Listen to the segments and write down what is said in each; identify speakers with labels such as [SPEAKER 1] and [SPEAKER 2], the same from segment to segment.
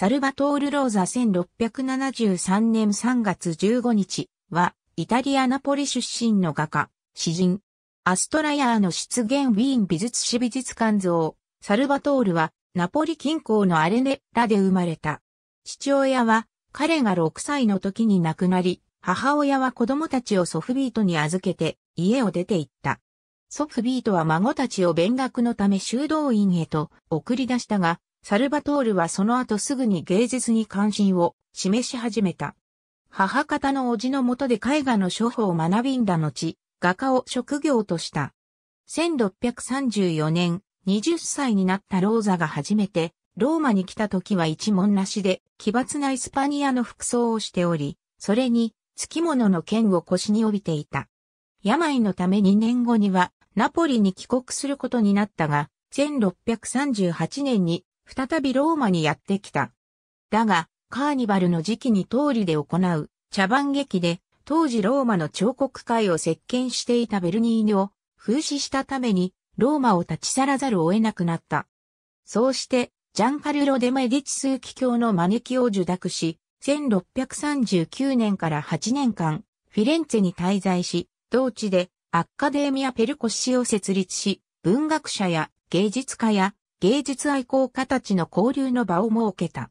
[SPEAKER 1] サル
[SPEAKER 2] バトール・ローザ1673年3月15日は、イタリア・ナポリ出身の画家、詩人、アストラヤーの出現ウィーン美術史美術館像、サルバトールは、ナポリ近郊のアレネッラで生まれた。父親は、彼が6歳の時に亡くなり、母親は子供たちをソフビートに預けて、家を出て行った。ソフビートは孫たちを勉学のため修道院へと送り出したが、サルバトールはその後すぐに芸術に関心を示し始めた。母方の叔父のもとで絵画の処方を学びんだ後、画家を職業とした。1634年、20歳になったローザが初めて、ローマに来た時は一文なしで、奇抜なイスパニアの服装をしており、それに、付き物の剣を腰に帯びていた。病のため2年後には、ナポリに帰国することになったが、1638年に再びローマにやってきた。だが、カーニバルの時期に通りで行う茶番劇で、当時ローマの彫刻界を席巻していたベルニーニを風刺したために、ローマを立ち去らざるを得なくなった。そうして、ジャンカルロ・デ・メディチ数奇教の招きを受諾し、1639年から8年間、フィレンツェに滞在し、同地でアッカデーミア・ペルコッシを設立し、文学者や芸術家や芸術愛好家たちの交流の場を設けた。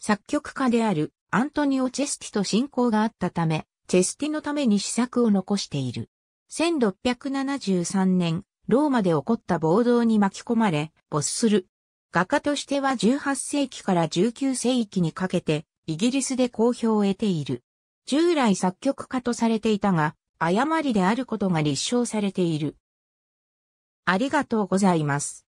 [SPEAKER 2] 作曲家であるアントニオ・チェスティと親交があったため、チェスティのために試作を残している。1673年、ローマで起こった暴動に巻き込まれ、没する。画家としては18世紀から19世紀にかけて、イギリスで好評を得ている。従来作曲家とされていたが、誤りであることが立証されている。ありがとうござ
[SPEAKER 1] います。